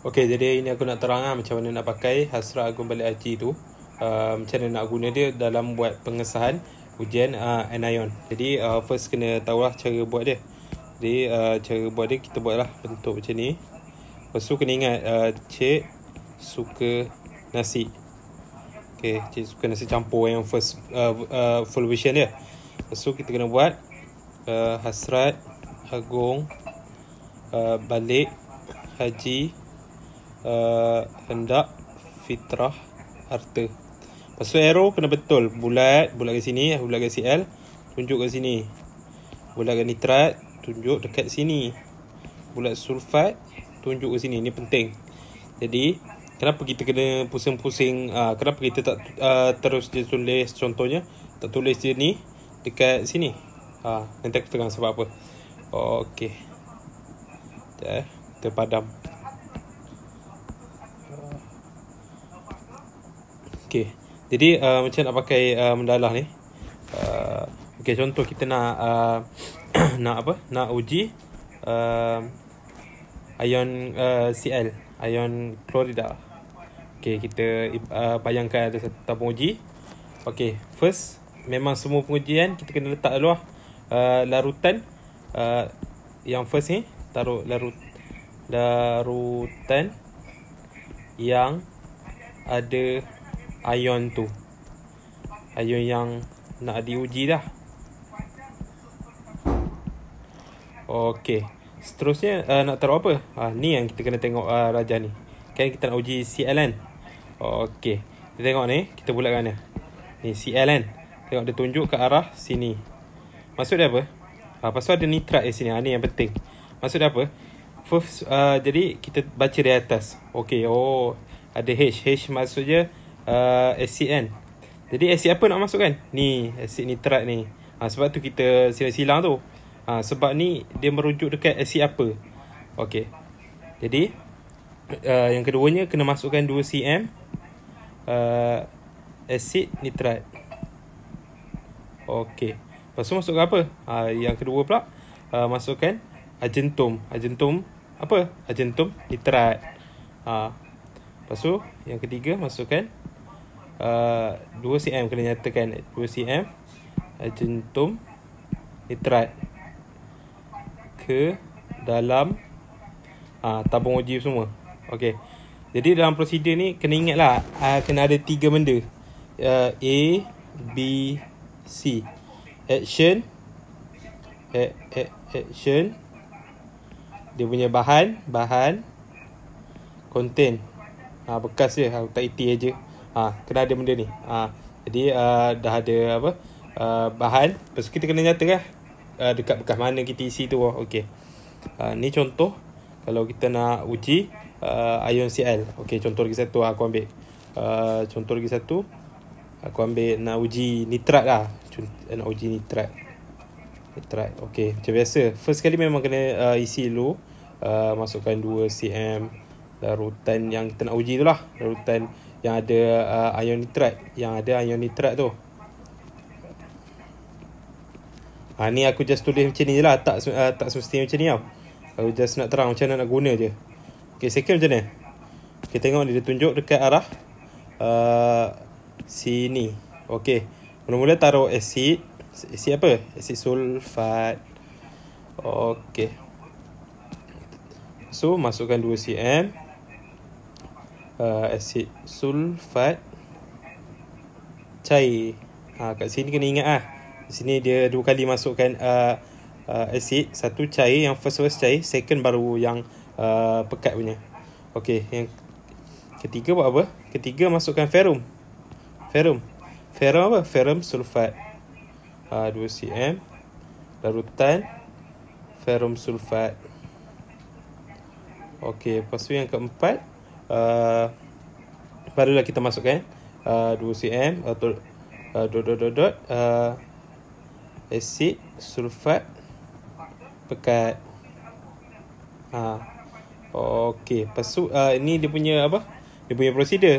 Okey, jadi ini aku nak terang lah macam mana nak pakai hasrat agung balik haji tu. Uh, macam mana nak guna dia dalam buat pengesahan ujian uh, anion. Jadi uh, first kena tahulah cara buat dia. Jadi uh, cara buat dia kita buat lah bentuk macam ni. Lepas tu kena ingat uh, cik suka nasi. Okey, cik suka nasi campur yang first uh, uh, full vision dia. Lepas tu kita kena buat uh, hasrat agung uh, balik haji haji uh, eh, hendak fitrah harta. Lepas tu arrow kena betul. Bulat, bulat kat sini, bulat kat CL. Tunjuk kat sini. Bulat kat nitrat, tunjuk dekat sini. Bulat sulfat, tunjuk kat sini. Ini penting. Jadi, kenapa kita kena pusing-pusing? Uh, kenapa kita tak uh, terus je tulis contohnya? Tak tulis je ni dekat sini. Uh, nanti aku tengah sebab apa. Okey. Sekejap eh. Kita padam. Okey. Jadi uh, macam nak pakai uh, mendalah ni. Uh, Okey contoh kita nak uh, nak apa? Nak uji uh, ion uh, Cl, ion klorida. Okey kita uh, bayangkan ada satu tabung uji. Okey, first memang semua pengujian kita kena letak dulu uh, larutan uh, yang first ni taruh larut larutan yang ada ion tu ion yang nak diuji dah Okey. Seterusnya uh, nak taruh apa? Ah uh, ni yang kita kena tengok uh, raja ni. Kan kita nak uji CLN. Kan? Okey. Kita tengok ni, kita bulatkan dia. Ni CLN. Kan? Tengok dia tunjuk ke arah sini. Maksud dia apa? Ah uh, pasal ada nitrat di sini. Ah uh, ni yang penting. Maksud dia apa? First uh, jadi kita baca di atas. Okey. Oh, ada H. H maksudnya uh, acid kan Jadi acid apa nak masukkan? kan Ni acid nitrat ni ha, Sebab tu kita silang-silang tu ha, Sebab ni dia merujuk dekat asid apa Okey, Jadi uh, Yang keduanya kena masukkan 2 cm uh, Acid nitrat Okey, Lepas tu masukkan apa ha, Yang kedua pula uh, Masukkan Agentum Agentum Apa? Agentum nitrat ha. Lepas tu Yang ketiga masukkan uh, 2cm kena nyatakan 2cm jentum uh, nitrat ke dalam uh, tabung uji semua okay. jadi dalam prosedur ni kena ingat lah uh, kena ada tiga benda uh, A B C action A, A, action dia punya bahan bahan konten ha, ah, bekas dia aku tak itik aja ha, kena ada benda ni ha, jadi uh, dah ada apa uh, bahan lepas kita kena nyatakan uh, dekat bekas mana kita isi tu oh, ok uh, ni contoh kalau kita nak uji uh, ion CL ok contoh lagi satu aku ambil uh, contoh lagi satu aku ambil nak uji nitrat lah Cunt- nak uji nitrat nitrat ok macam biasa first kali memang kena uh, isi dulu uh, masukkan 2 cm larutan yang kita nak uji tu lah larutan yang ada uh, ion nitrat yang ada ion nitrat tu ha, ni aku just tulis macam ni je lah tak, uh, tak semestinya macam ni tau aku just nak terang macam nak guna je Okay, second macam ni ok tengok ni dia tunjuk dekat arah uh, sini Okay, mula-mula taruh asid asid apa? asid sulfat Okay. so masukkan 2 cm uh, asid sulfat cair. Ha, kat sini kena ingat ah. Di sini dia dua kali masukkan uh, uh, asid. Satu cair yang first first cair. Second baru yang uh, pekat punya. Okey. Yang ketiga buat apa? Ketiga masukkan ferum. Ferum. Ferum apa? Ferum sulfat. Ha, 2 cm. Larutan. Ferum sulfat. Okey. Lepas tu yang keempat uh, barulah kita masukkan uh, eh, 2cm atau uh, eh, dot dot dot dot uh, asid sulfat pekat okay ha. okey pasal uh, ni dia punya apa dia punya prosedur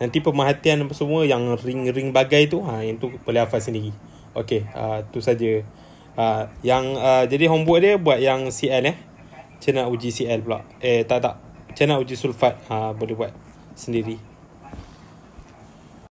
nanti pemerhatian apa semua yang ring-ring bagai tu ha yang tu boleh hafal sendiri okay uh, ha, tu saja uh, yang uh, jadi homework dia buat yang CL eh macam nak uji CL pula eh tak tak macam nak uji sulfat ha, Boleh buat sendiri